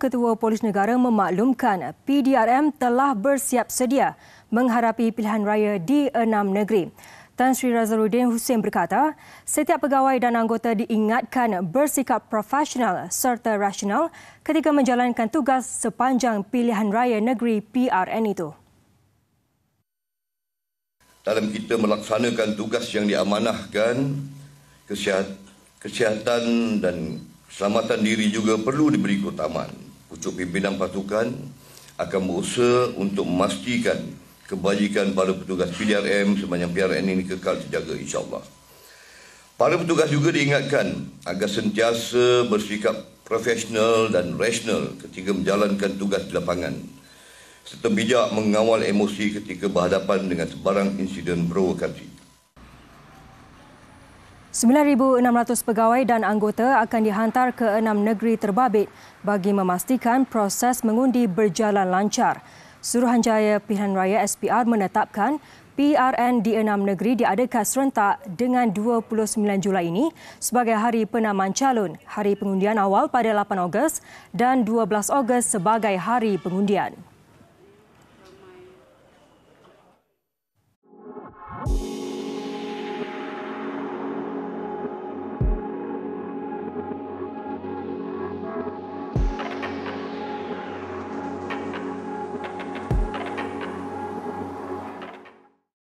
Ketua Polis Negara memaklumkan PDRM telah bersiap sedia mengharapi pilihan raya di enam negeri. Tan Sri Razaluddin Hussein berkata, setiap pegawai dan anggota diingatkan bersikap profesional serta rasional ketika menjalankan tugas sepanjang pilihan raya negeri PRN itu. Dalam kita melaksanakan tugas yang diamanahkan, kesihatan dan keselamatan diri juga perlu diberi keutamaan untuk pimpinan pasukan akan berusaha untuk memastikan kebajikan para petugas PDRM sepanjang PRN ini kekal terjaga insyaAllah. Para petugas juga diingatkan agar sentiasa bersikap profesional dan rasional ketika menjalankan tugas di lapangan serta bijak mengawal emosi ketika berhadapan dengan sebarang insiden provokatif. 9,600 pegawai dan anggota akan dihantar ke enam negeri terbabit bagi memastikan proses mengundi berjalan lancar. Suruhanjaya Pilihan Raya SPR menetapkan PRN di enam negeri diadakan serentak dengan 29 Julai ini sebagai hari penaman calon, hari pengundian awal pada 8 Ogos dan 12 Ogos sebagai hari pengundian.